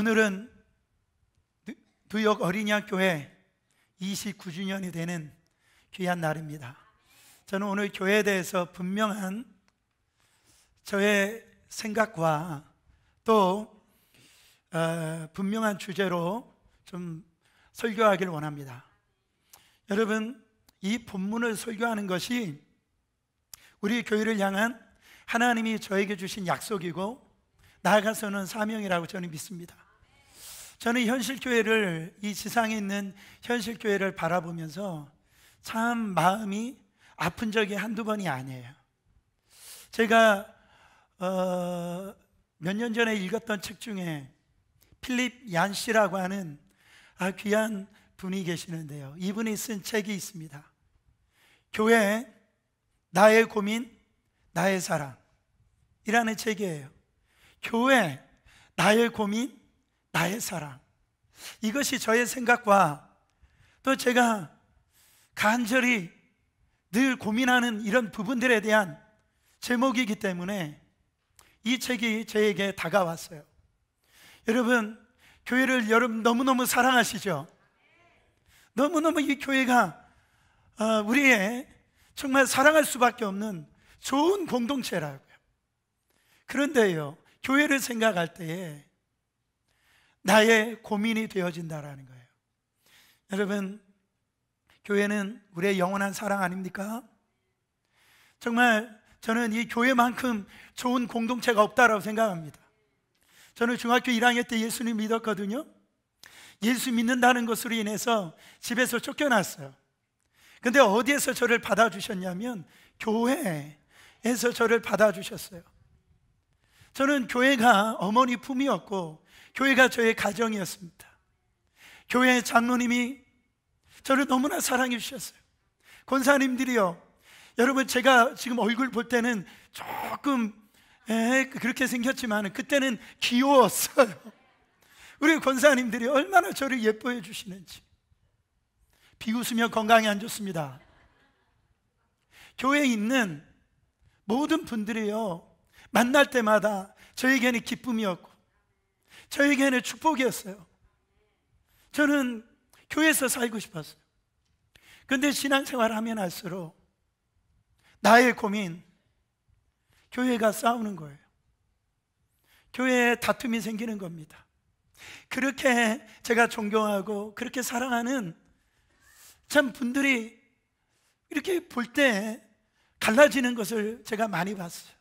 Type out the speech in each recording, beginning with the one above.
오늘은 뉴욕 어린이학교회 29주년이 되는 귀한 날입니다. 저는 오늘 교회에 대해서 분명한 저의 생각과 또 어, 분명한 주제로 좀 설교하길 원합니다. 여러분, 이 본문을 설교하는 것이 우리 교회를 향한 하나님이 저에게 주신 약속이고 나아가서는 사명이라고 저는 믿습니다. 저는 현실교회를, 이 지상에 있는 현실교회를 바라보면서 참 마음이 아픈 적이 한두 번이 아니에요. 제가, 어, 몇 년 전에 읽었던 책 중에 필립 얀 씨라고 하는 아, 귀한 분이 계시는데요. 이분이 쓴 책이 있습니다. 교회, 나의 고민, 나의 사랑. 이라는 책이에요. 교회, 나의 고민, 나의 사랑. 이것이 저의 생각과 또 제가 간절히 늘 고민하는 이런 부분들에 대한 제목이기 때문에 이 책이 저에게 다가왔어요. 여러분, 교회를 여러분 너무너무 사랑하시죠? 너무너무 이 교회가 어, 우리의 정말 사랑할 수밖에 없는 좋은 공동체라고요. 그런데요, 교회를 생각할 때에 나의 고민이 되어진다라는 거예요. 여러분, 교회는 우리의 영원한 사랑 아닙니까? 정말 저는 이 교회만큼 좋은 공동체가 없다라고 생각합니다. 저는 중학교 1학년 때 예수님 믿었거든요. 예수 믿는다는 것으로 인해서 집에서 쫓겨났어요. 근데 어디에서 저를 받아주셨냐면 교회에서 저를 받아주셨어요. 저는 교회가 어머니 품이었고 교회가 저의 가정이었습니다. 교회의 장로님이 저를 너무나 사랑해 주셨어요. 권사님들이요. 여러분 제가 지금 얼굴 볼 때는 조금 에 예, 그렇게 생겼지만 그때는 귀여웠어요. 우리 권사님들이 얼마나 저를 예뻐해 주시는지. 비웃으면 건강에 안 좋습니다. 교회에 있는 모든 분들이요. 만날 때마다 저에게는 기쁨이었고 저에게는 축복이었어요. 저는 교회에서 살고 싶었어요. 근데 신앙생활 하면 할수록 나의 고민, 교회가 싸우는 거예요. 교회에 다툼이 생기는 겁니다. 그렇게 제가 존경하고 그렇게 사랑하는 참 분들이 이렇게 볼 때 갈라지는 것을 제가 많이 봤어요.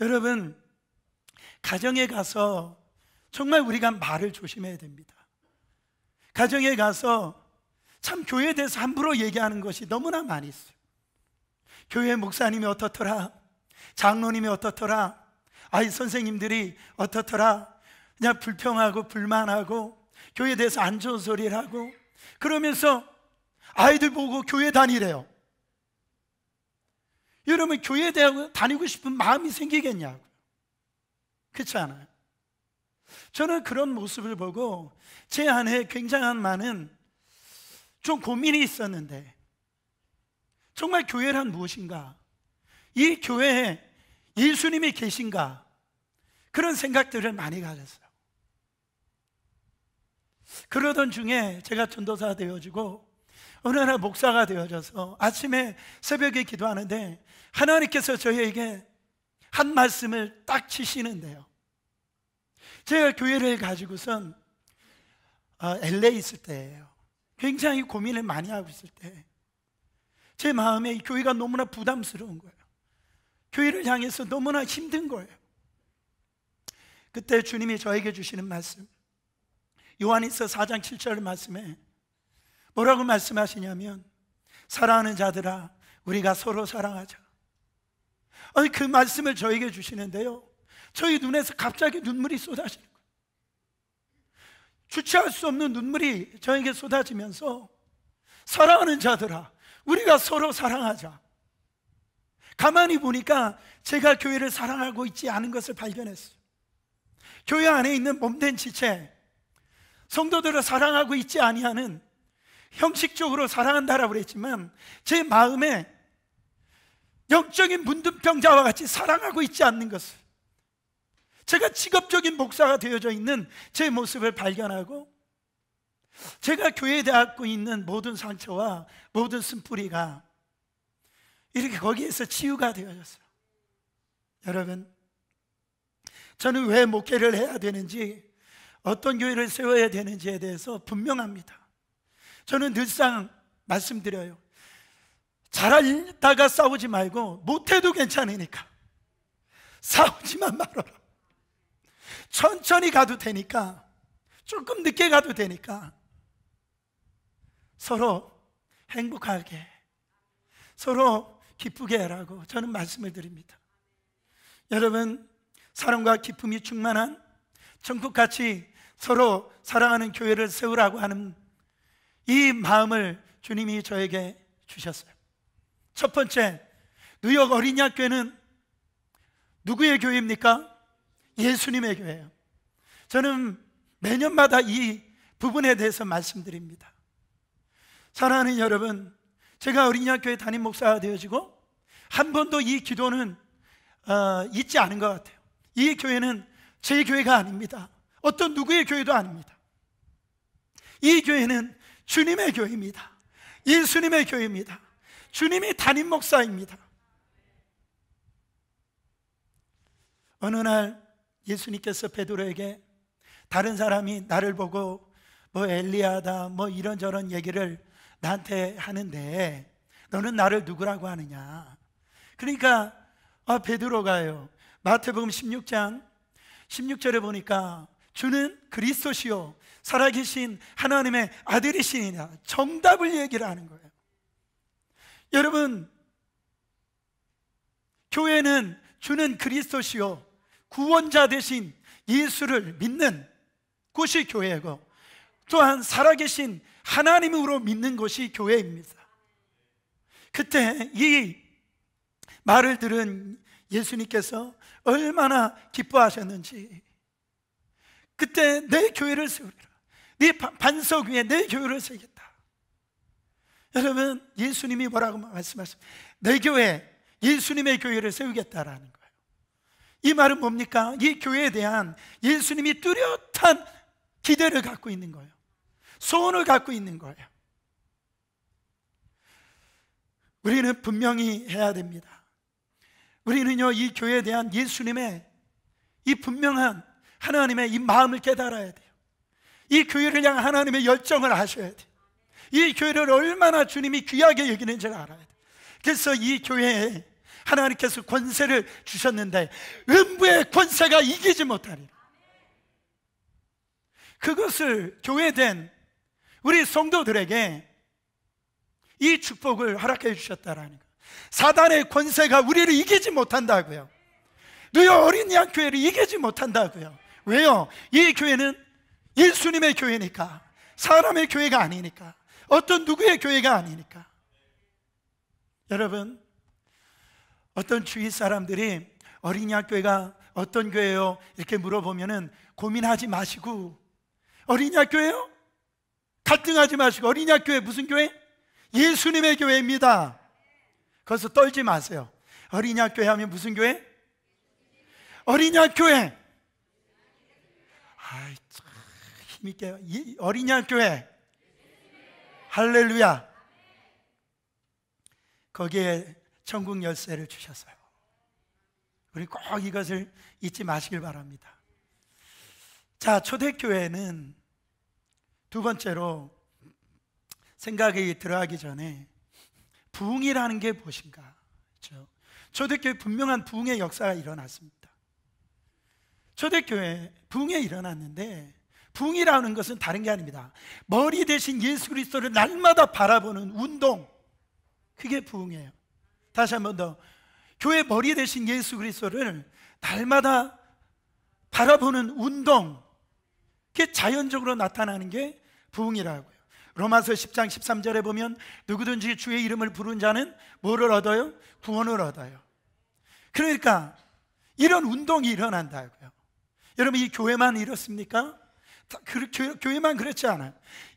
여러분, 가정에 가서 정말 우리가 말을 조심해야 됩니다. 가정에 가서 참 교회에 대해서 함부로 얘기하는 것이 너무나 많이 있어요. 교회 목사님이 어떻더라? 장로님이 어떻더라? 아이 선생님들이 어떻더라? 그냥 불평하고 불만하고 교회에 대해서 안 좋은 소리를 하고 그러면서 아이들 보고 교회 다니래요. 여러분 교회 에 대해 다니고 싶은 마음이 생기겠냐고. 그렇지 않아요? 저는 그런 모습을 보고 제 안에 굉장한 많은 좀 고민이 있었는데 정말 교회란 무엇인가? 이 교회에 예수님이 계신가? 그런 생각들을 많이 가졌어요. 그러던 중에 제가 전도사 되어지고 어느 날 목사가 되어져서 아침에 새벽에 기도하는데 하나님께서 저에게한 말씀을 딱 치시는데요. 제가 교회를 가지고선 어, 아, LA 있을 때예요. 굉장히 고민을 많이 하고 있을 때, 제 마음에 교회가 너무나 부담스러운 거예요. 교회를 향해서 너무나 힘든 거예요. 그때 주님이 저에게 주시는 말씀, 요한일서 4장 7절 말씀에 뭐라고 말씀하시냐면, 사랑하는 자들아, 우리가 서로 사랑하자. 아니, 그 말씀을 저에게 주시는데요. 저희 눈에서 갑자기 눈물이 쏟아지는 거예요. 주체할 수 없는 눈물이 저에게 쏟아지면서 사랑하는 자들아, 우리가 서로 사랑하자. 가만히 보니까 제가 교회를 사랑하고 있지 않은 것을 발견했어요. 교회 안에 있는 몸된 지체, 성도들을 사랑하고 있지 아니하는 형식적으로 사랑한다라고 그랬지만 제 마음에 영적인 문둥병자와 같이 사랑하고 있지 않는 것을 제가 직업적인 목사가 되어져 있는 제 모습을 발견하고 제가 교회에 대하고 있는 모든 상처와 모든 쓴뿌리가 이렇게 거기에서 치유가 되어졌어요. 여러분, 저는 왜 목회를 해야 되는지, 어떤 교회를 세워야 되는지에 대해서 분명합니다. 저는 늘상 말씀드려요. 잘하다가 싸우지 말고, 못해도 괜찮으니까. 싸우지만 말아라. 천천히 가도 되니까 조금 늦게 가도 되니까 서로 행복하게 서로 기쁘게 하라고 저는 말씀을 드립니다. 여러분 사랑과 기쁨이 충만한 천국같이 서로 사랑하는 교회를 세우라고 하는 이 마음을 주님이 저에게 주셨어요. 첫 번째, 뉴욕 어린이학교는 누구의 교회입니까? 예수님의 교회예요. 저는 매년마다 이 부분에 대해서 말씀드립니다. 사랑하는 여러분, 제가 어린이학교에 담임 목사가 되어지고 한 번도 이 기도는 어, 잊지 않은 것 같아요. 이 교회는 제 교회가 아닙니다. 어떤 누구의 교회도 아닙니다. 이 교회는 주님의 교회입니다. 예수님의 교회입니다. 주님이 담임 목사입니다. 어느 날 예수님께서 베드로에게 다른 사람이 나를 보고 뭐 엘리야다 뭐 이런저런 얘기를 나한테 하는데 너는 나를 누구라고 하느냐. 그러니까 아 베드로가요. 마태복음 16장 16절에 보니까 주는 그리스도시요 살아계신 하나님의 아들이시니라 정답을 얘기를 하는 거예요. 여러분 교회는 주는 그리스도시요 구원자 대신 예수를 믿는 곳이 교회고 또한 살아계신 하나님으로 믿는 곳이 교회입니다. 그때 이 말을 들은 예수님께서 얼마나 기뻐하셨는지 그때 내 교회를 세우리라. 네 반석 위에 내 교회를 세겠다. 여러분 예수님이 뭐라고 말씀하십니까? 내 교회, 예수님의 교회를 세우겠다라는 거예요. 이 말은 뭡니까? 이 교회에 대한 예수님이 뚜렷한 기대를 갖고 있는 거예요. 소원을 갖고 있는 거예요. 우리는 분명히 해야 됩니다. 우리는요, 이 교회에 대한 예수님의 이 분명한 하나님의 이 마음을 깨달아야 돼요. 이 교회를 향한 하나님의 열정을 하셔야 돼요. 이 교회를 얼마나 주님이 귀하게 여기는지를 알아야 돼요. 그래서 이 교회에 하나님께서 권세를 주셨는데 음부의 권세가 이기지 못하리라. 그것을 교회된 우리 성도들에게 이 축복을 허락해 주셨다라는 거. 사단의 권세가 우리를 이기지 못한다고요. 누여 어린 양 교회를 이기지 못한다고요. 왜요? 이 교회는 예수님의 교회니까. 사람의 교회가 아니니까. 어떤 누구의 교회가 아니니까. 여러분, 어떤 주위 사람들이 어린이 학교가 어떤 교회요? 이렇게 물어보면은 고민하지 마시고 어린이 학교예요? 갈등하지 마시고 어린이 학교에 무슨 교회? 예수님의 교회입니다. 거기서 떨지 마세요. 어린이 학교에 하면 무슨 교회? 어린이 학교에. 아이 참 힘있게 어린이 학교에. 할렐루야. 거기에 천국 열쇠를 주셨어요. 우리 꼭 이것을 잊지 마시길 바랍니다. 자, 초대교회는 두 번째로 생각이 들어가기 전에 부흥이라는 게 무엇인가? 그렇죠? 초대교회 분명한 부흥의 역사가 일어났습니다. 초대교회 부흥이 일어났는데 부흥이라는 것은 다른 게 아닙니다. 머리 대신 예수 그리스도를 날마다 바라보는 운동. 그게 부흥이에요. 다시 한 번 더. 교회 머리 대신 예수 그리스도를 날마다 바라보는 운동. 그게 자연적으로 나타나는 게 부흥이라고요. 로마서 10장 13절에 보면 누구든지 주의 이름을 부른 자는 뭐를 얻어요? 구원을 얻어요. 그러니까 이런 운동이 일어난다고요. 여러분 이 교회만 이렇습니까? 그, 교, 교회만 그렇지 않아요.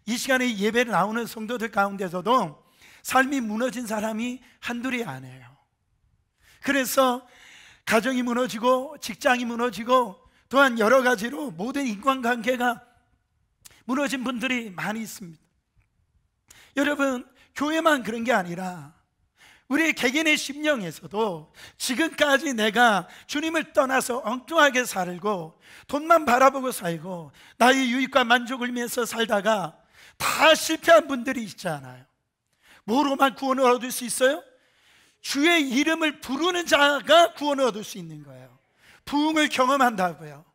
이 시간에 예배를 나오는 성도들 가운데서도 삶이 무너진 사람이 한둘이 아니에요. 그래서 가정이 무너지고 직장이 무너지고 또한 여러 가지로 모든 인간관계가 무너진 분들이 많이 있습니다. 여러분, 교회만 그런 게 아니라 우리 개인의 심령에서도 지금까지 내가 주님을 떠나서 엉뚱하게 살고 돈만 바라보고 살고 나의 유익과 만족을 위해서 살다가 다 실패한 분들이 있잖아요. 뭐로만 구원을 얻을 수 있어요? 주의 이름을 부르는 자가 구원을 얻을 수 있는 거예요. 부흥을 경험한다고요.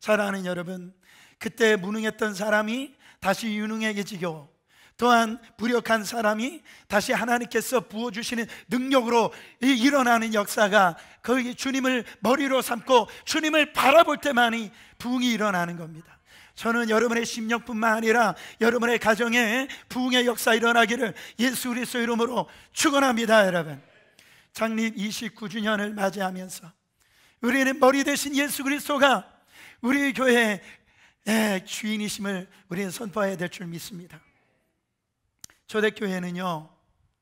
사랑하는 여러분, 그때 무능했던 사람이 다시 유능하게 지겨 또한 부력한 사람이 다시 하나님께서 부어주시는 능력으로 일어나는 역사가 거기 주님을 머리로 삼고 주님을 바라볼 때만이 부흥이 일어나는 겁니다. 저는 여러분의 심령뿐만 아니라 여러분의 가정에 부흥의 역사 일어나기를 예수 그리스도 이름으로 축원합니다, 여러분. 장립 29주년을 맞이하면서 우리는 머리 대신 예수 그리스도가 우리 교회의 예, 주인이심을 우리는 선포해야 될 줄 믿습니다. 초대교회는요,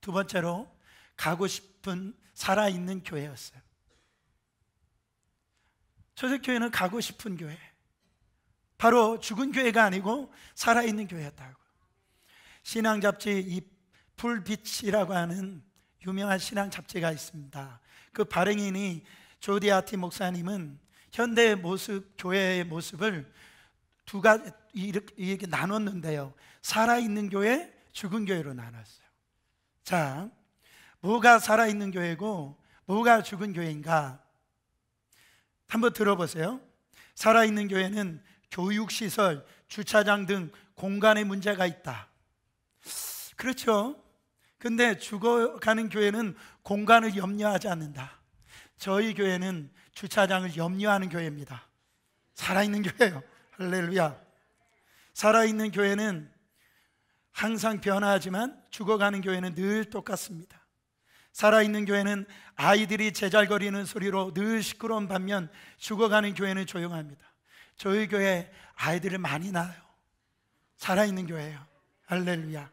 두 번째로 가고 싶은 살아있는 교회였어요. 초대교회는 가고 싶은 교회. 바로 죽은 교회가 아니고 살아있는 교회였다고. 신앙 잡지 이 풀빛이라고 하는 유명한 신앙 잡지가 있습니다. 그 발행인이 조디아티 목사님은 현대 모습, 교회의 모습을 두 가지 이렇게, 이렇게 나눴는데요. 살아있는 교회, 죽은 교회로 나눴어요. 자, 뭐가 살아있는 교회고 뭐가 죽은 교회인가? 한번 들어보세요. 살아있는 교회는 교육시설, 주차장 등 공간에 문제가 있다. 그렇죠. 근데 죽어가는 교회는 공간을 염려하지 않는다. 저희 교회는 주차장을 염려하는 교회입니다. 살아있는 교회요 할렐루야. 살아있는 교회는 항상 변화하지만 죽어가는 교회는 늘 똑같습니다. 살아있는 교회는 아이들이 제잘거리는 소리로 늘 시끄러운 반면 죽어가는 교회는 조용합니다. 저희 교회 아이들을 많이 낳아요. 살아있는 교회예요. 할렐루야.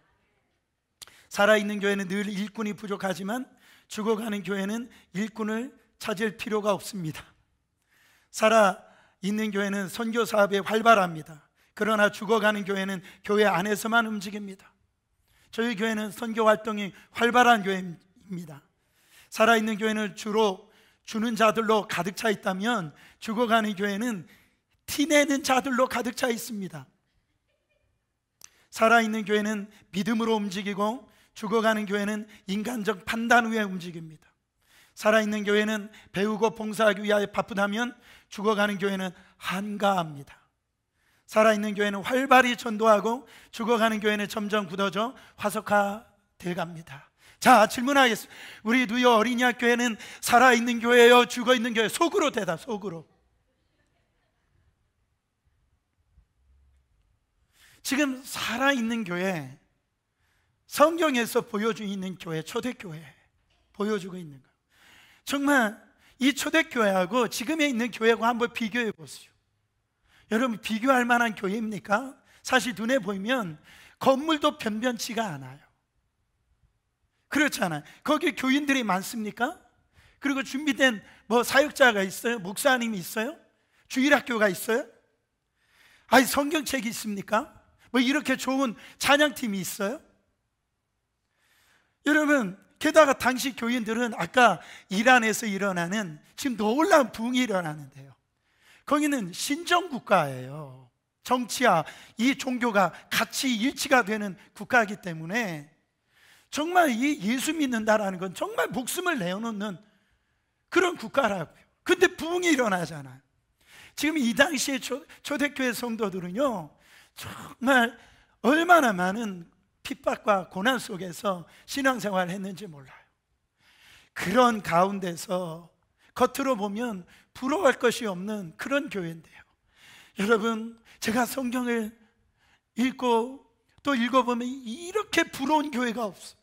살아있는 교회는 늘 일꾼이 부족하지만 죽어가는 교회는 일꾼을 찾을 필요가 없습니다. 살아있는 교회는 선교 사업에 활발합니다. 그러나 죽어가는 교회는 교회 안에서만 움직입니다. 저희 교회는 선교 활동이 활발한 교회입니다. 살아있는 교회는 주로 주는 자들로 가득 차 있다면 죽어가는 교회는 티내는 자들로 가득 차 있습니다. 살아있는 교회는 믿음으로 움직이고 죽어가는 교회는 인간적 판단 후에 움직입니다. 살아있는 교회는 배우고 봉사하기 위하여 바쁘다면 죽어가는 교회는 한가합니다. 살아있는 교회는 활발히 전도하고 죽어가는 교회는 점점 굳어져 화석화 돼갑니다. 자, 질문하겠습니다. 우리 누여 어린이 학교에는 살아있는 교회요, 죽어있는 교회, 속으로 대답, 속으로. 지금 살아있는 교회, 성경에서 보여주고 있는 교회, 초대교회 보여주고 있는 거예요. 정말 이 초대교회하고 지금에 있는 교회하고 한번 비교해 보세요. 여러분, 비교할 만한 교회입니까? 사실 눈에 보이면 건물도 변변치가 않아요. 그렇잖아요. 거기 교인들이 많습니까? 그리고 준비된 뭐 사역자가 있어요? 목사님이 있어요? 주일학교가 있어요? 아니, 성경책이 있습니까? 뭐 이렇게 좋은 찬양팀이 있어요? 여러분, 게다가 당시 교인들은 아까 이란에서 일어나는 지금 놀라운 붕이 일어나는데요. 거기는 신정국가예요. 정치와 이 종교가 같이 일치가 되는 국가이기 때문에 정말 이 예수 믿는다라는 건 정말 목숨을 내어놓는 그런 국가라고요. 근데 부이 일어나잖아요. 지금 이 당시에 초대교회 성도들은요, 정말 얼마나 많은 핍박과 고난 속에서 신앙생활을 했는지 몰라요. 그런 가운데서 겉으로 보면 부러워할 것이 없는 그런 교회인데요. 여러분, 제가 성경을 읽고 또 읽어보면 이렇게 부러운 교회가 없어요.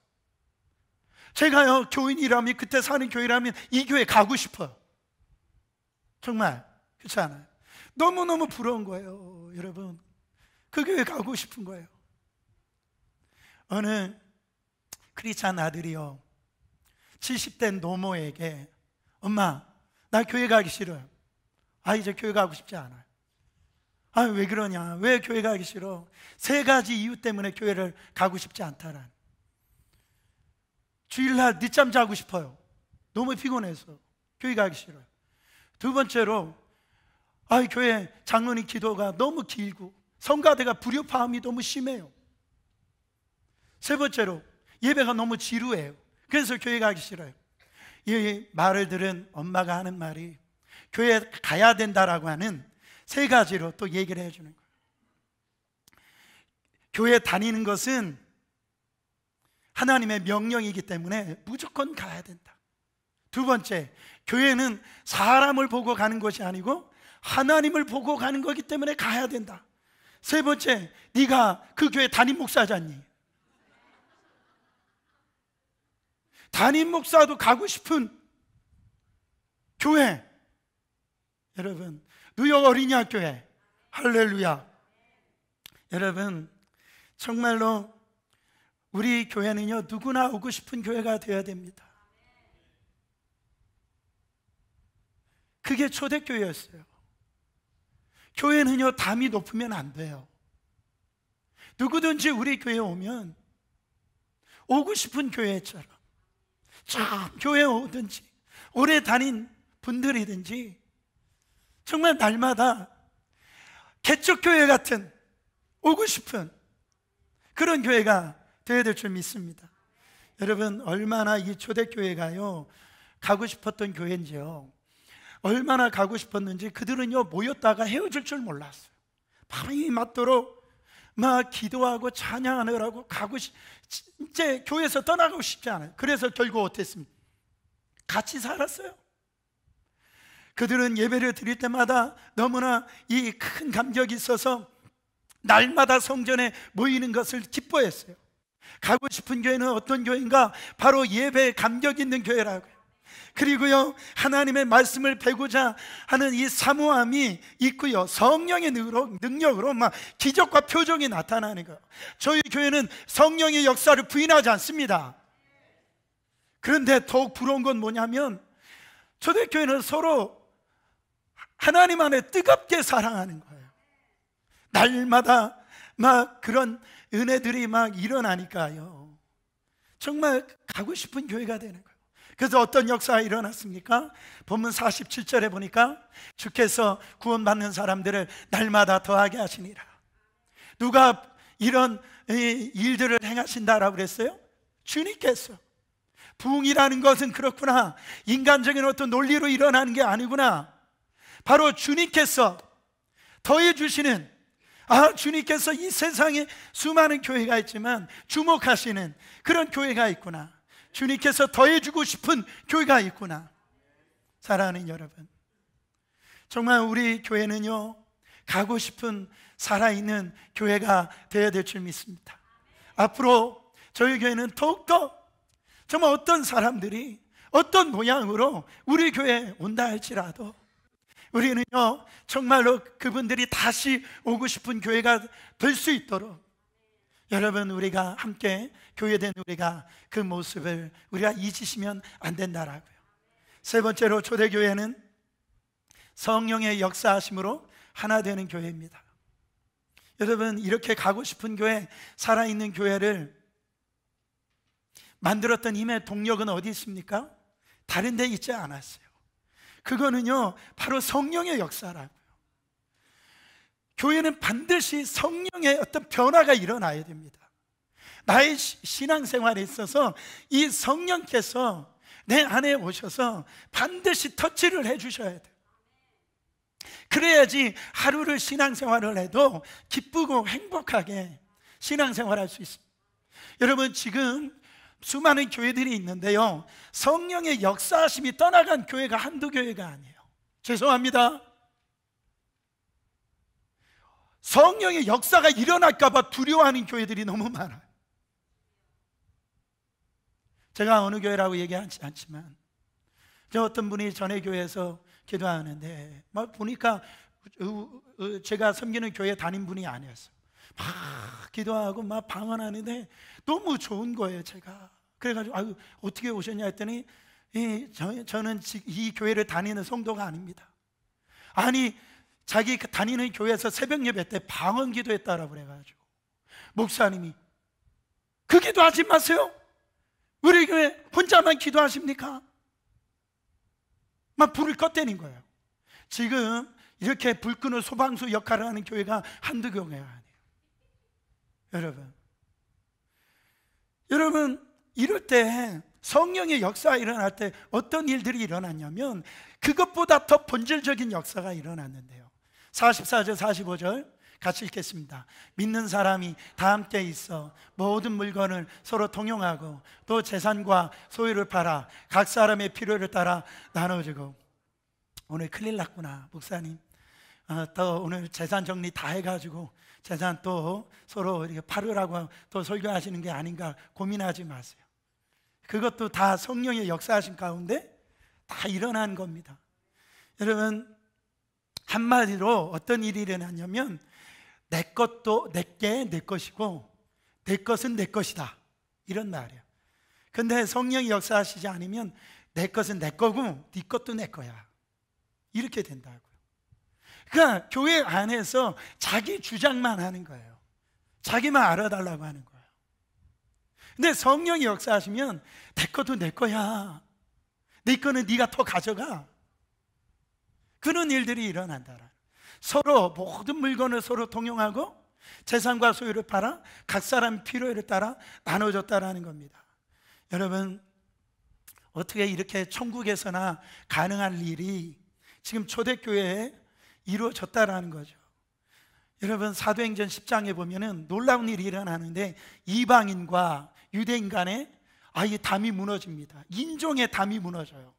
제가요, 교인이라면, 그때 사는 교회라면 이 교회 가고 싶어요. 정말, 그렇지 않아요? 너무너무 부러운 거예요, 여러분. 그 교회 가고 싶은 거예요. 어느 크리스찬 아들이요. 70대 노모에게 엄마, 나 교회 가기 싫어요. 아, 이제 교회 가고 싶지 않아요. 아, 왜 그러냐? 왜 교회 가기 싫어? 세 가지 이유 때문에 교회를 가고 싶지 않다란. 주일날 늦잠 자고 싶어요. 너무 피곤해서 교회 가기 싫어요. 두 번째로 아, 교회 장로님 기도가 너무 길고 성가대가 불협화음이 너무 심해요. 세 번째로 예배가 너무 지루해요. 그래서 교회 가기 싫어요. 이 말을 들은 엄마가 하는 말이 교회 가야 된다라고 하는 세 가지로 또 얘기를 해주는 거예요. 교회 다니는 것은 하나님의 명령이기 때문에 무조건 가야 된다. 두 번째, 교회는 사람을 보고 가는 것이 아니고 하나님을 보고 가는 것이기 때문에 가야 된다. 세 번째, 네가 그 교회 담임 목사잖니. 담임 목사도 가고 싶은 교회. 여러분, 뉴욕 어린이학교에 할렐루야. 여러분, 정말로 우리 교회는요, 누구나 오고 싶은 교회가 되어야 됩니다. 그게 초대교회였어요. 교회는요, 담이 높으면 안 돼요. 누구든지 우리 교회 오면 오고 싶은 교회처럼 참 교회 오든지 오래 다닌 분들이든지 정말 날마다 개척교회 같은 오고 싶은 그런 교회가 되어야 될 줄 믿습니다. 여러분 얼마나 이 초대교회가요 가고 싶었던 교회인지요. 얼마나 가고 싶었는지 그들은요 모였다가 헤어질 줄 몰랐어요. 바이 맞도록 막 기도하고 찬양하느라고 가고 싶, 진짜 교회에서 떠나고 싶지 않아요. 그래서 결국 어땠습니까? 같이 살았어요. 그들은 예배를 드릴 때마다 너무나 이 큰 감격이 있어서 날마다 성전에 모이는 것을 기뻐했어요. 가고 싶은 교회는 어떤 교회인가? 바로 예배에 감격 있는 교회라고요. 그리고요 하나님의 말씀을 배고자 하는 이 사모함이 있고요 성령의 능력으로 막 기적과 표정이 나타나는 거 저희 교회는 성령의 역사를 부인하지 않습니다 그런데 더욱 부러운 건 뭐냐면 초대교회는 서로 하나님 안에 뜨겁게 사랑하는 거예요 날마다 막 그런 은혜들이 막 일어나니까요 정말 가고 싶은 교회가 되는 거예요 그래서 어떤 역사가 일어났습니까? 본문 47절에 보니까 주께서 구원받는 사람들을 날마다 더하게 하시니라. 누가 이런 일들을 행하신다라고 그랬어요? 주님께서. 부흥이라는 것은 그렇구나. 인간적인 어떤 논리로 일어나는 게 아니구나. 바로 주님께서 더해 주시는 아, 주님께서 이 세상에 수많은 교회가 있지만 주목하시는 그런 교회가 있구나. 주님께서 더해주고 싶은 교회가 있구나. 사랑하는 여러분. 정말 우리 교회는요, 가고 싶은 살아있는 교회가 되어야 될 줄 믿습니다. 앞으로 저희 교회는 더욱더 정말 어떤 사람들이 어떤 모양으로 우리 교회에 온다 할지라도 우리는요, 정말로 그분들이 다시 오고 싶은 교회가 될 수 있도록 여러분, 우리가 함께 교회된 우리가 그 모습을 우리가 잊으시면 안 된다라고요. 세 번째로 초대교회는 성령의 역사하심으로 하나 되는 교회입니다. 여러분, 이렇게 가고 싶은 교회, 살아있는 교회를 만들었던 힘의 동력은 어디 있습니까? 다른 데 있지 않았어요. 그거는요, 바로 성령의 역사라고요. 교회는 반드시 성령의 어떤 변화가 일어나야 됩니다. 나의 신앙생활에 있어서 이 성령께서 내 안에 오셔서 반드시 터치를 해 주셔야 돼요. 그래야지 하루를 신앙생활을 해도 기쁘고 행복하게 신앙생활할 수 있습니다. 여러분 지금 수많은 교회들이 있는데요. 성령의 역사심이 떠나간 교회가 한두 교회가 아니에요. 죄송합니다. 성령의 역사가 일어날까봐 두려워하는 교회들이 너무 많아요. 제가 어느 교회라고 얘기하지 않지만 저 어떤 분이 전에 교회에서 기도하는데 막 보니까 제가 섬기는 교회 다닌 분이 아니었어막 기도하고 막 방언하는데 너무 좋은 거예요, 제가. 그래가지고 아유 어떻게 오셨냐 했더니 이, 저, 는이 교회를 다니는 성도가 아닙니다. 아니 자기 그 다니는 교회에서 새벽 예배 때 방언 기도했다라고 그래가지고 목사님이 그 기도 하지 마세요. 우리 교회 혼자만 기도하십니까? 막 불을 껐다는 거예요. 지금 이렇게 불 끄는 소방수 역할을 하는 교회가 한두 교회가 아니에요. 여러분. 여러분, 이럴 때 성령의 역사가 일어날 때 어떤 일들이 일어났냐면 그것보다 더 본질적인 역사가 일어났는데요. 44절, 45절. 같이 읽겠습니다. 믿는 사람이 다 함께 있어 모든 물건을 서로 통용하고 또 재산과 소유를 팔아 각 사람의 필요를 따라 나눠주고 오늘 큰일 났구나 목사님. 아, 또 오늘 재산 정리 다 해가지고 재산 또 서로 이렇게 팔으라고 또 설교하시는 게 아닌가 고민하지 마세요. 그것도 다 성령의 역사하신 가운데 다 일어난 겁니다. 여러분 한마디로 어떤 일이 일어났냐면 내 것도 내게 내 것이고 내 것은 내 것이다 이런 말이에요 근데 성령이 역사하시지 않으면 내 것은 내 거고 네 것도 내 거야 이렇게 된다고요 그러니까 교회 안에서 자기 주장만 하는 거예요 자기만 알아달라고 하는 거예요 근데 성령이 역사하시면 내 것도 내 거야 내 네 거는 네가 더 가져가 그런 일들이 일어난다라는 서로 모든 물건을 서로 통용하고 재산과 소유를 팔아 각 사람 필요에 따라 나눠줬다라는 겁니다. 여러분 어떻게 이렇게 천국에서나 가능한 일이 지금 초대교회에 이루어졌다라는 거죠. 여러분 사도행전 10장에 보면은 놀라운 일이 일어나는데 이방인과 유대인 간에 아예 담이 무너집니다. 인종의 담이 무너져요.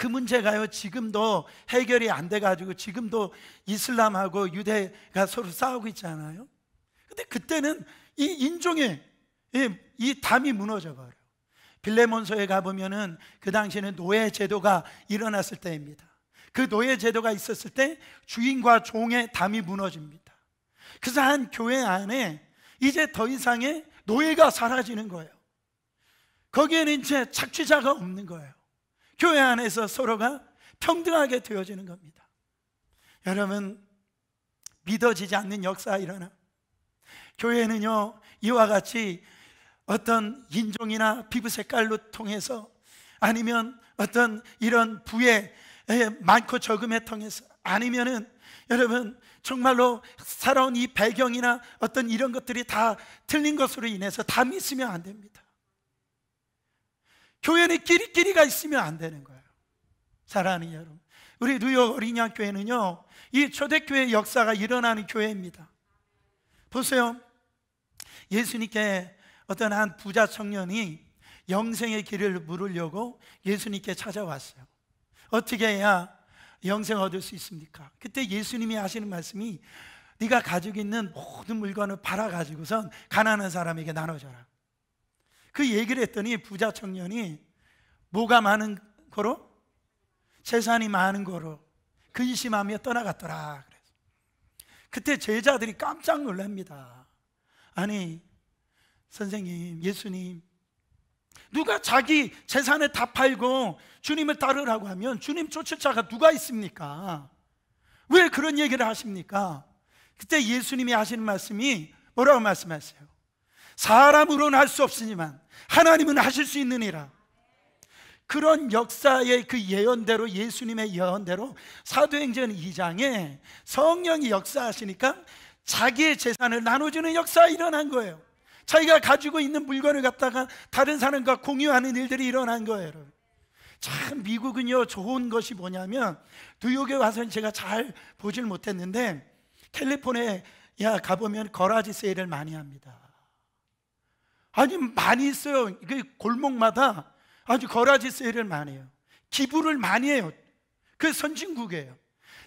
그 문제가요 지금도 해결이 안 돼가지고 지금도 이슬람하고 유대가 서로 싸우고 있잖아요. 근데 그때는 이 인종의 이, 이 담이 무너져 버려요. 빌레몬서에 가보면은 그 당시에는 노예 제도가 일어났을 때입니다. 그 노예 제도가 있었을 때 주인과 종의 담이 무너집니다. 그래서 한 교회 안에 이제 더 이상의 노예가 사라지는 거예요. 거기에는 이제 착취자가 없는 거예요. 교회 안에서 서로가 평등하게 되어지는 겁니다. 여러분, 믿어지지 않는 역사 일어나. 교회는요, 이와 같이 어떤 인종이나 피부 색깔로 통해서 아니면 어떤 이런 부의 많고 적음에 통해서 아니면은 여러분 정말로 살아온 이 배경이나 어떤 이런 것들이 다 틀린 것으로 인해서 다 믿으면 안 됩니다. 교회는 끼리끼리가 있으면 안 되는 거예요. 사랑하는 여러분. 우리 뉴욕 어린양 교회는요, 이 초대교회 역사가 일어나는 교회입니다. 보세요. 예수님께 어떤 한 부자 청년이 영생의 길을 물으려고 예수님께 찾아왔어요. 어떻게 해야 영생 얻을 수 있습니까? 그때 예수님이 하시는 말씀이 네가 가지고 있는 모든 물건을 팔아 가지고선 가난한 사람에게 나눠줘라. 그 얘기를 했더니 부자 청년이 뭐가 많은 거로? 재산이 많은 거로 근심하며 그 떠나갔더라. 그래서 그때 제자들이 깜짝 놀랍니다. 아니, 선생님, 예수님, 누가 자기 재산을 다 팔고 주님을 따르라고 하면 주님 쫓을 자가 누가 있습니까? 왜 그런 얘기를 하십니까? 그때 예수님이 하시는 말씀이 뭐라고 말씀하세요? 사람으로는 할 수 없으니만 하나님은 하실 수 있느니라. 그런 역사의 그 예언대로 예수님의 예언대로 사도행전 2장에 성령이 역사하시니까 자기의 재산을 나눠주는 역사가 일어난 거예요. 자기가 가지고 있는 물건을 갖다가 다른 사람과 공유하는 일들이 일어난 거예요. 참 미국은요 좋은 것이 뭐냐면 뉴욕에 와서는 제가 잘 보질 못했는데 캘리포니아 가보면 거라지 세일을 많이 합니다. 아니 많이 있어요. 그 골목마다 아주 거라지 세일을 많이 해요. 기부를 많이 해요. 그 선진국이에요.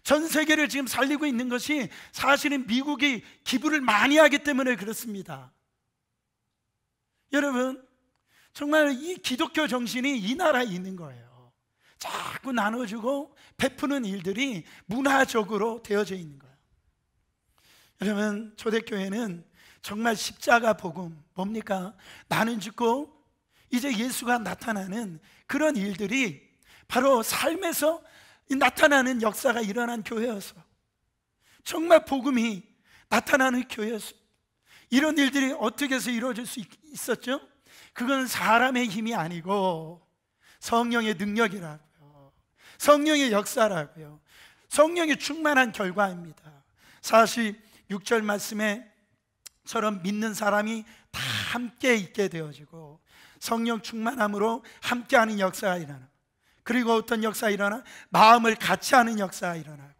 전 세계를 지금 살리고 있는 것이 사실은 미국이 기부를 많이 하기 때문에 그렇습니다. 여러분, 정말 이 기독교 정신이 이 나라에 있는 거예요. 자꾸 나눠주고 베푸는 일들이 문화적으로 되어져 있는 거예요. 여러분, 초대교회는 정말 십자가 복음 뭡니까? 나는 죽고 이제 예수가 나타나는 그런 일들이 바로 삶에서 나타나는 역사가 일어난 교회였어. 정말 복음이 나타나는 교회였어. 이런 일들이 어떻게 해서 이루어질 수 있었죠? 그건 사람의 힘이 아니고 성령의 능력이라고요. 성령의 역사라고요. 성령이 충만한 결과입니다. 46절 말씀에 처럼 믿는 사람이 다 함께 있게 되어지고 성령 충만함으로 함께하는 역사가 일어나. 그리고 어떤 역사 가 일어나 마음을 같이 하는 역사가 일어나고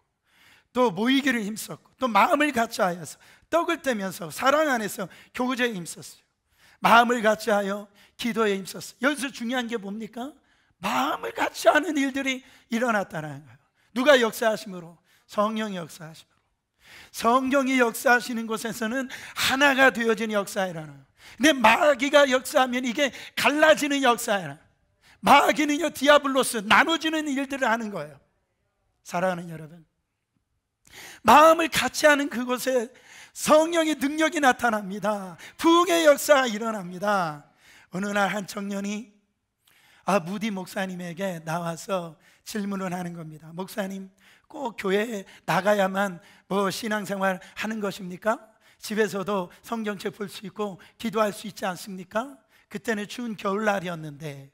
또 모이기를 힘썼고 또 마음을 같이 하여서 떡을 떼면서 사랑 안에서 교제에 힘썼어요. 마음을 같이 하여 기도에 힘썼어요. 여기서 중요한 게 뭡니까? 마음을 같이 하는 일들이 일어났다는 거예요. 누가 역사하심으로 성령 역사하심. 성경이 역사하시는 곳에서는 하나가 되어진 역사이라는 근데 마귀가 역사하면 이게 갈라지는 역사야 마귀는요 디아블로스 나눠지는 일들을 하는 거예요 사랑하는 여러분 마음을 같이 하는 그곳에 성령의 능력이 나타납니다 부흥의 역사가 일어납니다 어느 날 한 청년이 아, 무디 목사님에게 나와서 질문을 하는 겁니다. 목사님, 꼭 교회에 나가야만 뭐 신앙생활 하는 것입니까? 집에서도 성경책 볼 수 있고 기도할 수 있지 않습니까? 그때는 추운 겨울날이었는데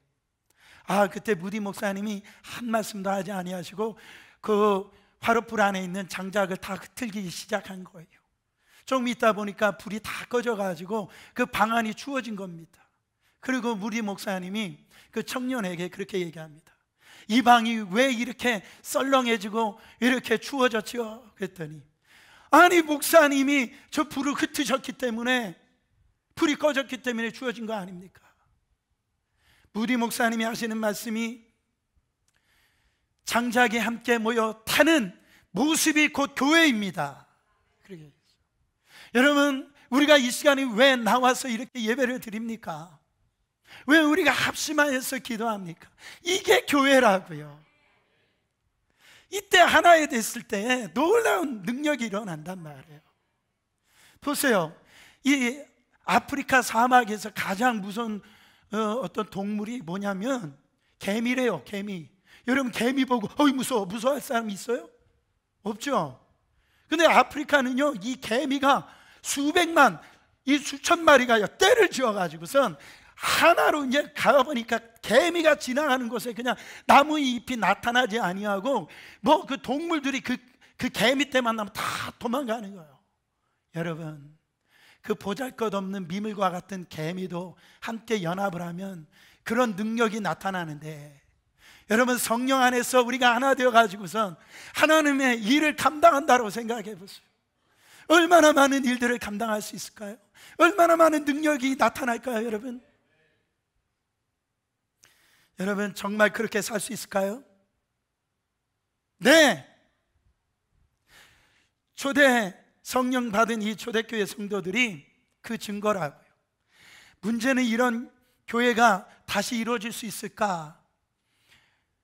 아 그때 무디 목사님이 한 말씀도 하지 아니하시고 그 화로불 안에 있는 장작을 다 흩틀기 시작한 거예요. 좀 있다 보니까 불이 다 꺼져 가지고 그방 안이 추워진 겁니다. 그리고 무디 목사님이 그 청년에게 그렇게 얘기합니다. 이 방이 왜 이렇게 썰렁해지고 이렇게 추워졌지요? 그랬더니 아니 목사님이 저 불을 흩으셨기 때문에 불이 꺼졌기 때문에 추워진 거 아닙니까? 무디 목사님이 하시는 말씀이 장작이 함께 모여 타는 모습이 곧 교회입니다. 여러분, 우리가 이 시간에 왜 나와서 이렇게 예배를 드립니까? 왜 우리가 합심하여서 기도합니까? 이게 교회라고요. 이때 하나에 됐을 때 놀라운 능력이 일어난단 말이에요. 보세요. 이 아프리카 사막에서 가장 무서운 어, 떤 동물이 뭐냐면 개미래요, 개미. 여러분, 개미 보고, 어이, 무서워, 무서워할 사람 있어요? 없죠? 근데 아프리카는요, 이 개미가 수백만, 이 수천 마리가요 떼를 지어가지고선 하나로 이제 가보니까 개미가 지나가는 곳에 그냥 나무 잎이 나타나지 아니하고 뭐 그 동물들이 그, 그 개미 때만 나면 다 도망가는 거예요 여러분 그 보잘것없는 미물과 같은 개미도 함께 연합을 하면 그런 능력이 나타나는데 여러분 성령 안에서 우리가 하나 되어 가지고선 하나님의 일을 감당한다고 생각해 보세요 얼마나 많은 일들을 감당할 수 있을까요? 얼마나 많은 능력이 나타날까요, 여러분? 여러분, 정말 그렇게 살 수 있을까요? 네! 초대 성령 받은 이 초대교회 성도들이 그 증거라고요. 문제는 이런 교회가 다시 이루어질 수 있을까?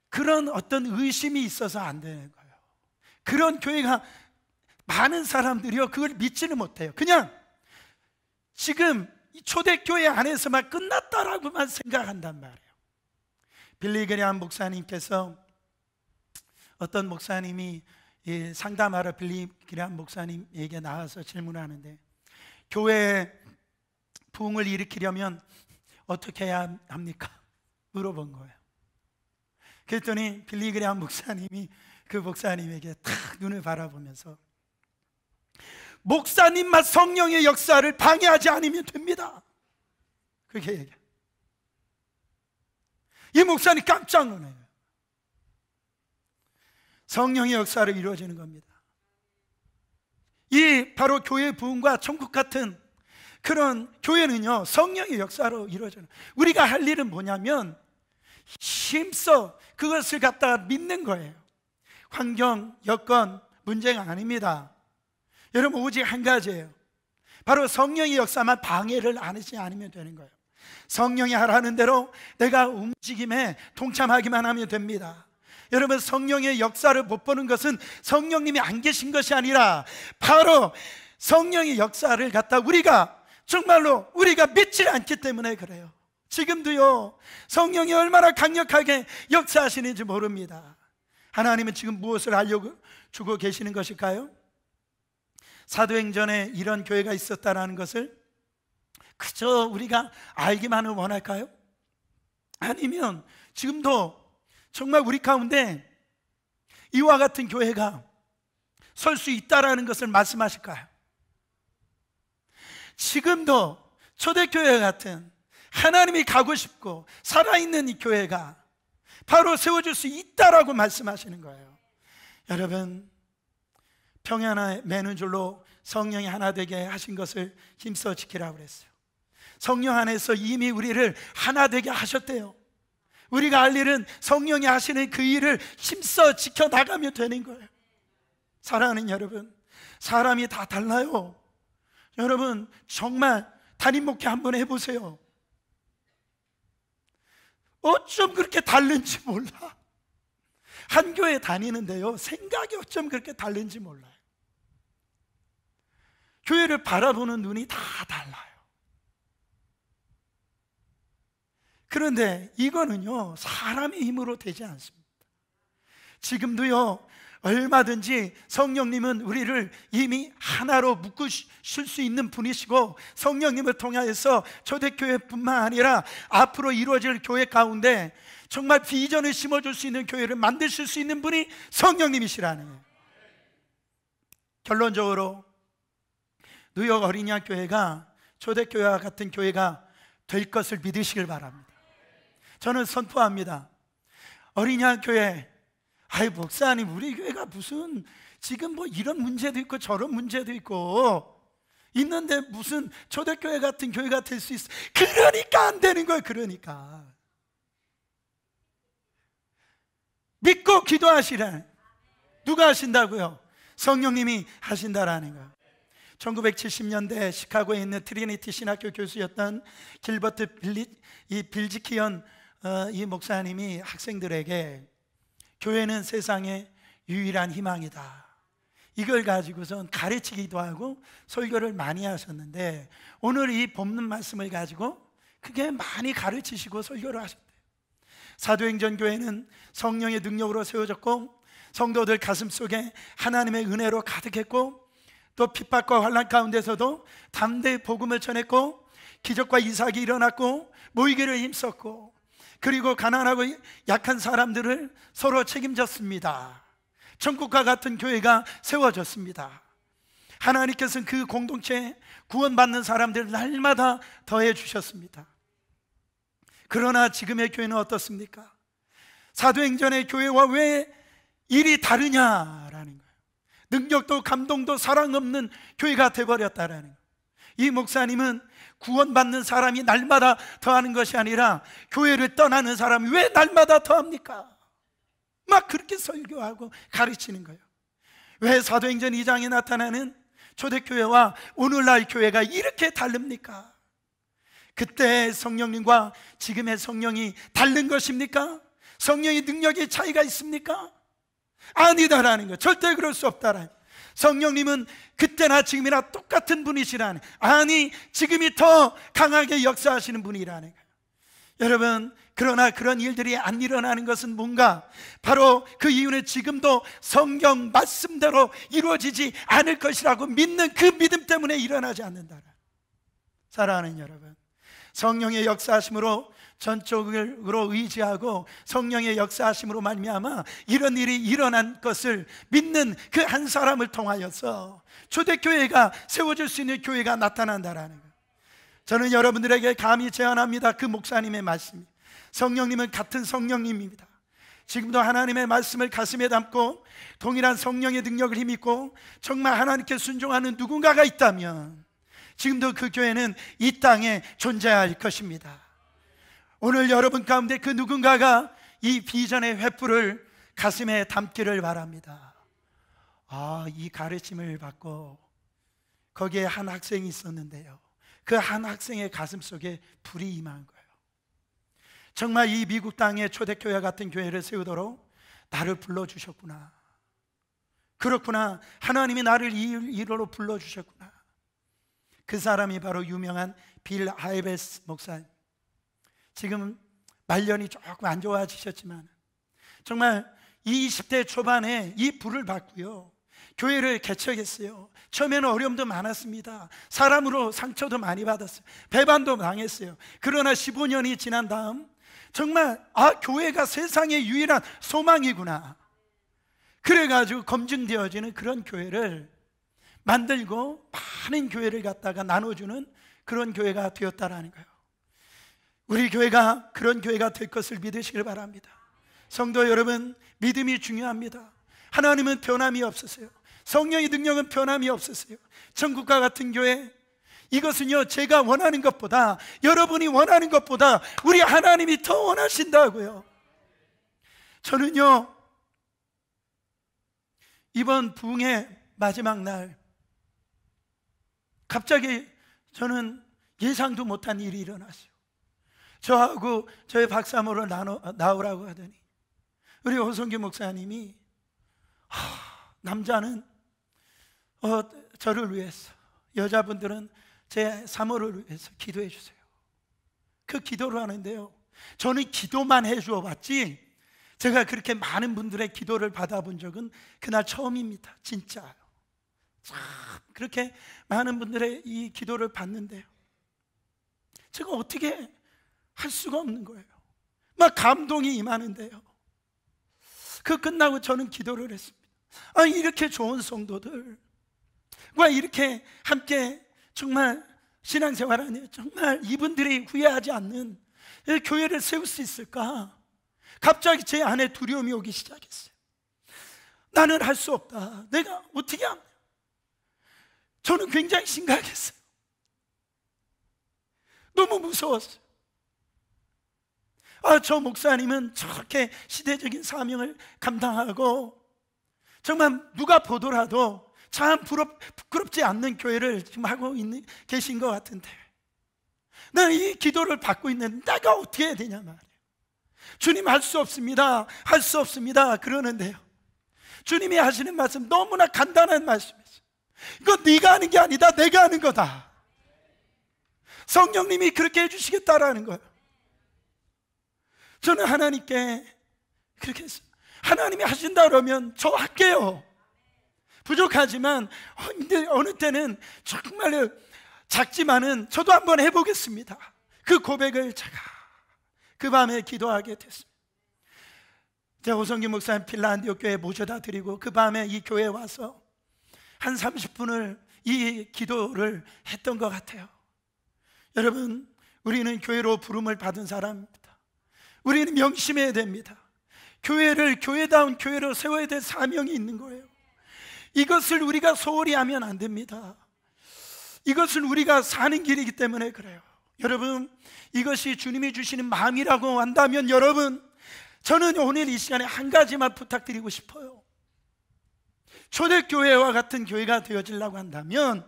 그런 어떤 의심이 있어서 안 되는 거예요. 그런 교회가 많은 사람들이요, 그걸 믿지는 못해요. 그냥 지금 초대교회 안에서만 끝났다라고만 생각한단 말이에요. 빌리그리안 목사님께서 어떤 목사님이 상담하러 빌리그리안 목사님에게 나와서 질문하는데 교회에 부흥을 일으키려면 어떻게 해야 합니까? 물어본 거예요. 그랬더니 빌리그리안 목사님이 그 목사님에게 탁 눈을 바라보면서 목사님만 성령의 역사를 방해하지 않으면 됩니다. 그렇게 얘기해요. 이 목사님 깜짝 놀라요. 성령의 역사를 이루어지는 겁니다. 이 바로 교회 부흥과 천국 같은 그런 교회는요 성령의 역사로 이루어져요. 우리가 할 일은 뭐냐면 힘써 그것을 갖다 믿는 거예요. 환경, 여건 문제가 아닙니다. 여러분 오직 한 가지예요. 바로 성령의 역사만 방해를 안 하지 않으면 되는 거예요. 성령이 하라는 대로 내가 움직임에 동참하기만 하면 됩니다. 여러분 성령의 역사를 못 보는 것은 성령님이 안 계신 것이 아니라 바로 성령의 역사를 갖다 우리가 정말로 우리가 믿지 않기 때문에 그래요. 지금도요, 성령이 얼마나 강력하게 역사하시는지 모릅니다. 하나님은 지금 무엇을 하려고 주고 계시는 것일까요? 사도행전에 이런 교회가 있었다라는 것을 그저 우리가 알기만을 원할까요? 아니면 지금도 정말 우리 가운데 이와 같은 교회가 설 수 있다라는 것을 말씀하실까요? 지금도 초대교회 같은 하나님이 가고 싶고 살아있는 이 교회가 바로 세워질 수 있다라고 말씀하시는 거예요. 여러분, 평안에 매는 줄로 성령이 하나 되게 하신 것을 힘써 지키라고 그랬어요. 성령 안에서 이미 우리를 하나 되게 하셨대요. 우리가 할 일은 성령이 하시는 그 일을 힘써 지켜나가면 되는 거예요. 사랑하는 여러분, 사람이 다 달라요. 여러분, 정말 담임 목회 한번 해보세요. 어쩜 그렇게 다른지 몰라. 한 교회 다니는데요. 생각이 어쩜 그렇게 다른지 몰라요. 교회를 바라보는 눈이 다 달라요. 그런데 이거는요, 사람의 힘으로 되지 않습니다. 지금도요, 얼마든지 성령님은 우리를 이미 하나로 묶으실 수 있는 분이시고 성령님을 통하여서 초대교회뿐만 아니라 앞으로 이루어질 교회 가운데 정말 비전을 심어줄 수 있는 교회를 만드실 수 있는 분이 성령님이시라는 거예요. 결론적으로 뉴욕 어린이학 교회가 초대교회와 같은 교회가 될 것을 믿으시길 바랍니다. 저는 선포합니다. 어린이학 교회, 아이, 목사님, 우리 교회가 무슨 지금 뭐 이런 문제도 있고 저런 문제도 있고 있는데 무슨 초대교회 같은 교회가 될 수 있어. 그러니까 안 되는 거예요. 그러니까. 믿고 기도하시라. 누가 하신다고요? 성령님이 하신다라는 거예요. 1970년대 시카고에 있는 트리니티 신학교 교수였던 길버트 빌리, 이 빌지키언 어, 이 목사님이 학생들에게 교회는 세상의 유일한 희망이다. 이걸 가지고선 가르치기도 하고 설교를 많이 하셨는데 오늘 이 법문 말씀을 가지고 그게 많이 가르치시고 설교를 하셨대요. 사도행전 교회는 성령의 능력으로 세워졌고 성도들 가슴 속에 하나님의 은혜로 가득했고 또 핍박과 환란 가운데서도 담대히 복음을 전했고 기적과 이삭이 일어났고 모이기를 힘썼고 그리고 가난하고 약한 사람들을 서로 책임졌습니다. 천국과 같은 교회가 세워졌습니다. 하나님께서는 그 공동체에 구원받는 사람들을 날마다 더해 주셨습니다. 그러나 지금의 교회는 어떻습니까? 사도행전의 교회와 왜 일이 다르냐라는 것. 능력도 감동도 사랑 없는 교회가 되버렸다라는 어이 목사님은 구원받는 사람이 날마다 더하는 것이 아니라 교회를 떠나는 사람이 왜 날마다 더합니까? 막 그렇게 설교하고 가르치는 거예요. 왜 사도행전 2장에 나타나는 초대교회와 오늘날 교회가 이렇게 다릅니까? 그때 성령님과 지금의 성령이 다른 것입니까? 성령의 능력의 차이가 있습니까? 아니다라는 거 절대 그럴 수 없다라는 거예요. 성령님은 그때나 지금이나 똑같은 분이시라는 아니 지금이 더 강하게 역사하시는 분이라는 거예요. 여러분 그러나 그런 일들이 안 일어나는 것은 뭔가 바로 그 이유는 지금도 성경 말씀대로 이루어지지 않을 것이라고 믿는 그 믿음 때문에 일어나지 않는다. 사랑하는 여러분, 성령의 역사하심으로 전적으로 의지하고 성령의 역사하심으로 말미암아 이런 일이 일어난 것을 믿는 그 한 사람을 통하여서 초대교회가 세워질 수 있는 교회가 나타난다라는 거 저는 여러분들에게 감히 제안합니다. 그 목사님의 말씀. 성령님은 같은 성령님입니다. 지금도 하나님의 말씀을 가슴에 담고 동일한 성령의 능력을 힘입고 정말 하나님께 순종하는 누군가가 있다면 지금도 그 교회는 이 땅에 존재할 것입니다. 오늘 여러분 가운데 그 누군가가 이 비전의 횃불을 가슴에 담기를 바랍니다. 아, 이 가르침을 받고 거기에 한 학생이 있었는데요. 그 한 학생의 가슴 속에 불이 임한 거예요. 정말 이 미국 땅에 초대교회 같은 교회를 세우도록 나를 불러주셨구나. 그렇구나. 하나님이 나를 이 일로 불러주셨구나. 그 사람이 바로 유명한 빌 하이베스 목사님. 지금 말년이 조금 안 좋아지셨지만 정말 이 20대 초반에 이 불을 받고요. 교회를 개척했어요. 처음에는 어려움도 많았습니다. 사람으로 상처도 많이 받았어요. 배반도 당했어요. 그러나 15년이 지난 다음 정말 아 교회가 세상의 유일한 소망이구나. 그래가지고 검증되어지는 그런 교회를 만들고 많은 교회를 갖다가 나눠주는 그런 교회가 되었다라는 거예요. 우리 교회가 그런 교회가 될 것을 믿으시길 바랍니다. 성도 여러분, 믿음이 중요합니다. 하나님은 변함이 없으세요. 성령의 능력은 변함이 없으세요. 천국과 같은 교회, 이것은요, 제가 원하는 것보다, 여러분이 원하는 것보다 우리 하나님이 더 원하신다고요. 저는요, 이번 부흥의 마지막 날, 갑자기 저는 예상도 못한 일이 일어났어요. 저하고 저희 박사모를 나눠, 오라고 하더니 우리 호성규 목사님이 하, 남자는 어, 저를 위해서 여자분들은 제 사모를 위해서 기도해 주세요. 그 기도를 하는데요. 저는 기도만 해 주어 봤지 제가 그렇게 많은 분들의 기도를 받아본 적은 그날 처음입니다. 진짜요. 참 그렇게 많은 분들의 이 기도를 받는데요. 제가 어떻게 할 수가 없는 거예요. 막 감동이 임하는데요. 그 끝나고 저는 기도를 했습니다. 아, 이렇게 좋은 성도들과 이렇게 함께 정말 신앙생활 아니에요. 정말 이분들이 후회하지 않는 교회를 세울 수 있을까? 갑자기 제 안에 두려움이 오기 시작했어요. 나는 할 수 없다. 내가 어떻게 하냐? 저는 굉장히 심각했어요. 너무 무서웠어요. 아, 저 목사님은 저렇게 시대적인 사명을 감당하고 정말 누가 보더라도 참 부럽, 부끄럽지 않는 교회를 지금 하고 있는, 계신 것 같은데 나 이 기도를 받고 있는 내가 어떻게 해야 되냐 말이에요 주님 할 수 없습니다 할 수 없습니다 그러는데요 주님이 하시는 말씀 너무나 간단한 말씀이죠 이거 네가 하는 게 아니다 내가 하는 거다 성령님이 그렇게 해주시겠다라는 거예요 저는 하나님께 그렇게 했어요. 하나님이 하신다 그러면 저 할게요. 부족하지만 어, 어느 때는 정말 로 작지만은 저도 한번 해보겠습니다. 그 고백을 제가 그 밤에 기도하게 됐습니다. 제가 호성기 목사님 핀란드 교회 모셔다 드리고 그 밤에 이 교회에 와서 한 30분을 이 기도를 했던 것 같아요. 여러분, 우리는 교회로 부름을 받은 사람 입니다 우리는 명심해야 됩니다. 교회를 교회다운 교회로 세워야 될 사명이 있는 거예요. 이것을 우리가 소홀히 하면 안 됩니다. 이것은 우리가 사는 길이기 때문에 그래요. 여러분, 이것이 주님이 주시는 마음이라고 한다면 여러분, 저는 오늘 이 시간에 한 가지만 부탁드리고 싶어요. 초대교회와 같은 교회가 되어지려고 한다면,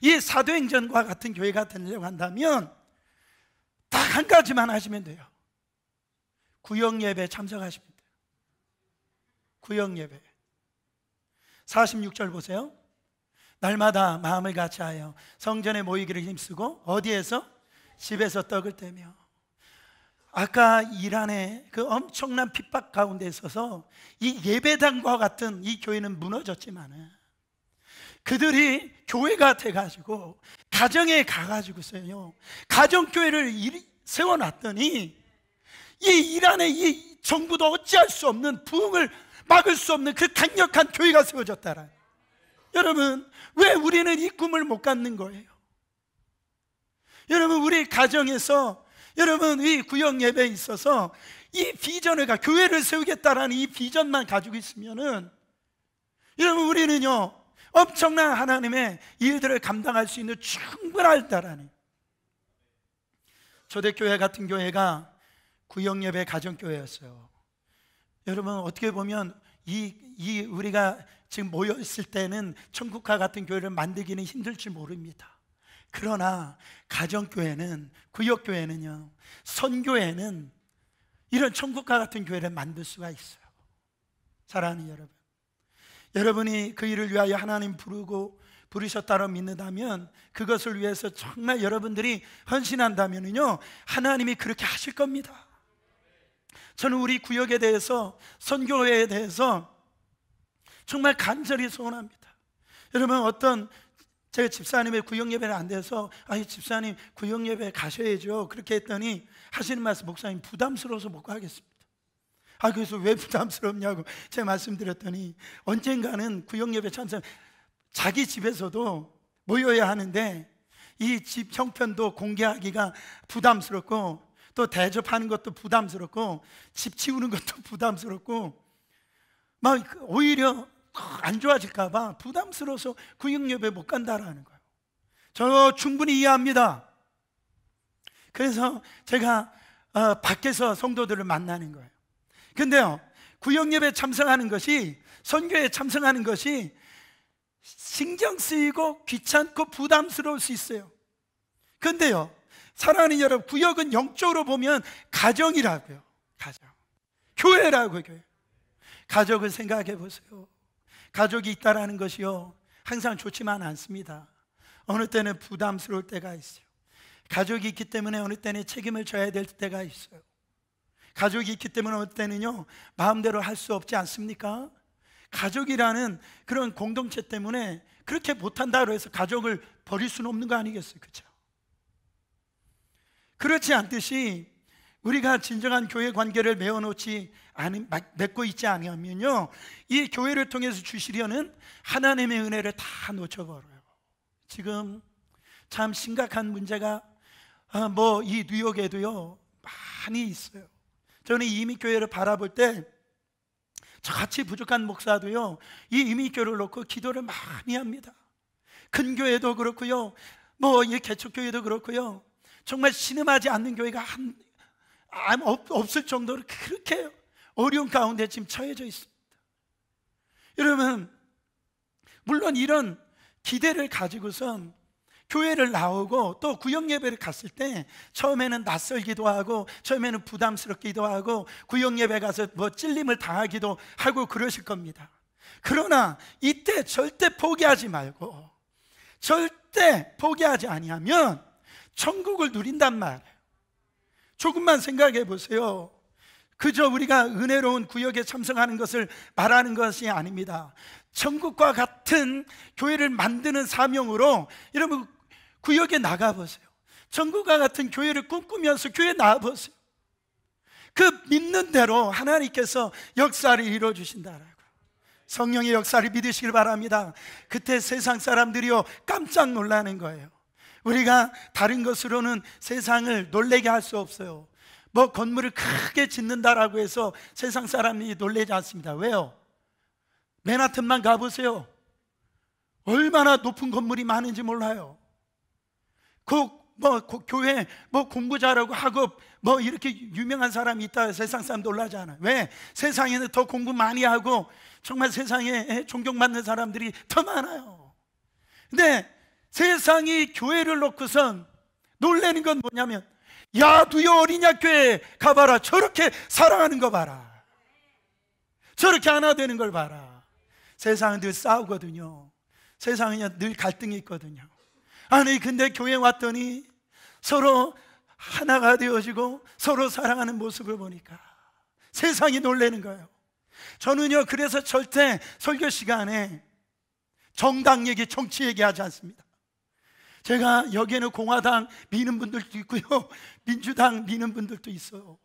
이 사도행전과 같은 교회가 되려고 한다면, 딱 한 가지만 하시면 돼요. 구역 예배 참석하십니다. 구역 예배. 46절 보세요. 날마다 마음을 같이하여 성전에 모이기를 힘쓰고 어디에서 집에서 떡을 떼며 아까 이란의 그 엄청난 핍박 가운데 있어서 이 예배당과 같은 이 교회는 무너졌지만 그들이 교회가 돼가지고 가정에 가가지고서요 가정교회를 세워놨더니 이 이란의 이 정부도 어찌할 수 없는 부흥을 막을 수 없는 그 강력한 교회가 세워졌다라. 여러분, 왜 우리는 이 꿈을 못 갖는 거예요? 여러분, 우리 가정에서 여러분, 이 구역 예배에 있어서 이 비전을 가 교회를 세우겠다라는 이 비전만 가지고 있으면은 여러분 우리는요 엄청난 하나님의 일들을 감당할 수 있는 충분하다라는 초대교회 같은 교회가 구역예배 가정교회였어요. 여러분 어떻게 보면 이, 이 우리가 지금 모여 있을 때는 천국과 같은 교회를 만들기는 힘들지 모릅니다. 그러나 가정교회는 구역교회는요 선교회는 이런 천국과 같은 교회를 만들 수가 있어요. 사랑하는 여러분, 여러분이 그 일을 위하여 하나님 부르고 부르셨다고 믿는다면 그것을 위해서 정말 여러분들이 헌신한다면요 하나님이 그렇게 하실 겁니다. 저는 우리 구역에 대해서 선교회에 대해서 정말 간절히 소원합니다. 여러분 어떤 제가 집사님의 구역 예배를 안 돼서 아니 집사님 구역 예배 가셔야죠. 그렇게 했더니 하시는 말씀 목사님 부담스러워서 못 가겠습니다. 아 그래서 왜 부담스럽냐고 제가 말씀드렸더니 언젠가는 구역 예배 참석 자기 집에서도 모여야 하는데 이 집 형편도 공개하기가 부담스럽고 또 대접하는 것도 부담스럽고 집 치우는 것도 부담스럽고 막 오히려 안 좋아질까 봐 부담스러워서 구역예에못 간다라는 거예요. 저 충분히 이해합니다. 그래서 제가 어, 밖에서 성도들을 만나는 거예요. 근데요. 구역예에 참석하는 것이 선교에 참석하는 것이 신경 쓰이고 귀찮고 부담스러울 수 있어요. 근데요. 사랑하는 여러분, 구역은 영적으로 보면 가정이라고요. 가정. 교회라고요, 교회. 가족을 생각해 보세요. 가족이 있다라는 것이요. 항상 좋지만 않습니다. 어느 때는 부담스러울 때가 있어요. 가족이 있기 때문에 어느 때는 책임을 져야 될 때가 있어요. 가족이 있기 때문에 어느 때는요, 마음대로 할 수 없지 않습니까? 가족이라는 그런 공동체 때문에 그렇게 못한다고 해서 가족을 버릴 수는 없는 거 아니겠어요? 그죠? 그렇지 않듯이 우리가 진정한 교회 관계를 메워놓지 않은, 맺고 있지 않으면요 이 교회를 통해서 주시려는 하나님의 은혜를 다 놓쳐버려요 지금 참 심각한 문제가 아, 어, 뭐이 뉴욕에도요 많이 있어요 저는 이민교회를 바라볼 때 저같이 부족한 목사도요 이 이민교를 놓고 기도를 많이 합니다 큰교회도 그렇고요 뭐 이 개척교회도 그렇고요 정말 신음하지 않는 교회가 한, 없, 없을 정도로 그렇게 어려운 가운데 지금 처해져 있습니다. 여러분, 물론 이런 기대를 가지고선 교회를 나오고 또 구역 예배를 갔을 때 처음에는 낯설기도 하고 처음에는 부담스럽기도 하고 구역 예배 가서 뭐 찔림을 당하기도 하고 그러실 겁니다. 그러나 이때 절대 포기하지 말고 절대 포기하지 아니하면 천국을 누린단 말이에요. 조금만 생각해 보세요. 그저 우리가 은혜로운 구역에 참석하는 것을 말하는 것이 아닙니다. 천국과 같은 교회를 만드는 사명으로 여러분 구역에 나가 보세요. 천국과 같은 교회를 꿈꾸면서 교회 나와 보세요. 그 믿는 대로 하나님께서 역사를 이루어 주신다라고. 성령의 역사를 믿으시길 바랍니다. 그때 세상 사람들이요 깜짝 놀라는 거예요. 우리가 다른 것으로는 세상을 놀래게 할 수 없어요. 뭐 건물을 크게 짓는다라고 해서 세상 사람이 놀래지 않습니다. 왜요? 맨하튼만 가보세요. 얼마나 높은 건물이 많은지 몰라요. 그 뭐 교회 뭐 공부 잘하고 학업 뭐 이렇게 유명한 사람이 있다 세상 사람 놀라지 않아 왜? 세상에는 더 공부 많이 하고 정말 세상에 존경받는 사람들이 더 많아요. 근데 세상이 교회를 놓고선 놀래는 건 뭐냐면 야두여 어린야 교회 가봐라 저렇게 사랑하는 거 봐라 저렇게 하나 되는 걸 봐라 세상은 늘 싸우거든요 세상은 늘 갈등이 있거든요 아니 근데 교회 왔더니 서로 하나가 되어지고 서로 사랑하는 모습을 보니까 세상이 놀래는 거예요 저는요 그래서 절대 설교 시간에 정당 얘기, 정치 얘기 하지 않습니다 제가 여기에는 공화당 미는 분들도 있고요. 민주당 미는 분들도 있어요.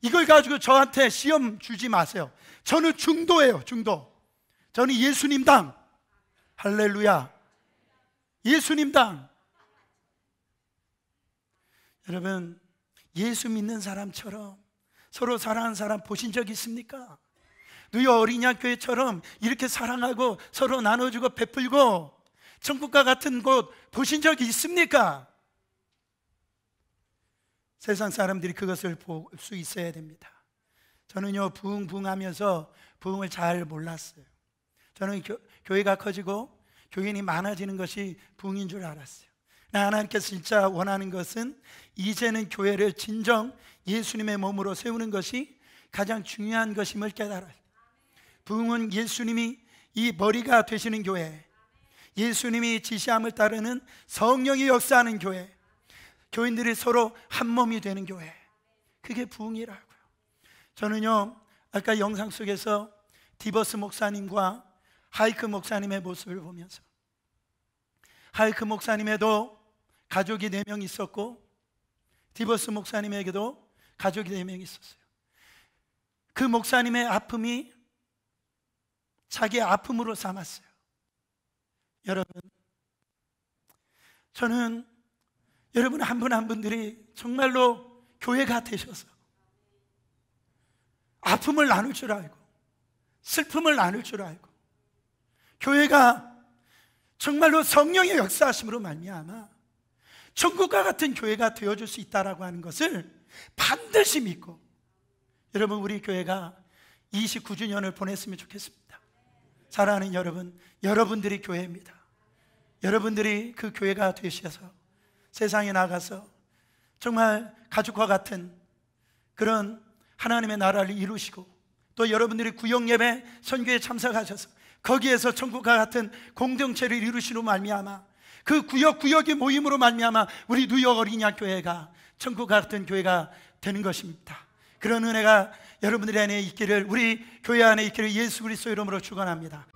이걸 가지고 저한테 시험 주지 마세요. 저는 중도예요, 중도. 저는 예수님 당. 할렐루야. 예수님 당. 여러분, 예수 믿는 사람처럼 서로 사랑하는 사람 보신 적 있습니까? 누이 어린양 교회처럼 이렇게 사랑하고 서로 나눠주고 베풀고 천국과 같은 곳 보신 적이 있습니까? 세상 사람들이 그것을 볼 수 있어야 됩니다. 저는요, 부흥부흥 하면서 부흥을 잘 몰랐어요. 저는 교, 교회가 커지고 교인이 많아지는 것이 부흥인 줄 알았어요. 나 하나님께서 진짜 원하는 것은 이제는 교회를 진정 예수님의 몸으로 세우는 것이 가장 중요한 것임을 깨달아요. 부흥은 예수님이 이 머리가 되시는 교회, 예수님이 지시함을 따르는 성령이 역사하는 교회. 교인들이 서로 한 몸이 되는 교회. 그게 부흥이라고요. 저는요, 아까 영상 속에서 디버스 목사님과 하이크 목사님의 모습을 보면서 하이크 목사님에도 가족이 4명 있었고 디버스 목사님에게도 가족이 4명 있었어요. 그 목사님의 아픔이 자기 아픔으로 삼았어요. 여러분, 저는 여러분 한 분한 한 분들이 정말로 교회 가되셔서 아픔을 나눌 줄 알고 슬픔을 나눌 줄 알고 교회가 정말로 성령의 역사하심으로 말미암아 천국과 같은 교회가 되어줄 수 있다라고 하는 것을 반드시 믿고 여러분 우리 교회가 29주년을 보냈으면 좋겠습니다. 사랑하는 여러분, 여러분들이 교회입니다. 여러분들이 그 교회가 되셔서 세상에 나가서 정말 가족과 같은 그런 하나님의 나라를 이루시고 또 여러분들이 구역 예배 선교에 참석하셔서 거기에서 천국과 같은 공동체를 이루시는 말미암아 그 구역 구역의 모임으로 말미암아 우리 뉴욕 어린이학 교회가 천국과 같은 교회가 되는 것입니다. 그런 은혜가 여러분들 안에 있기를 우리 교회 안에 있기를 예수 그리스도 이름으로 축원합니다.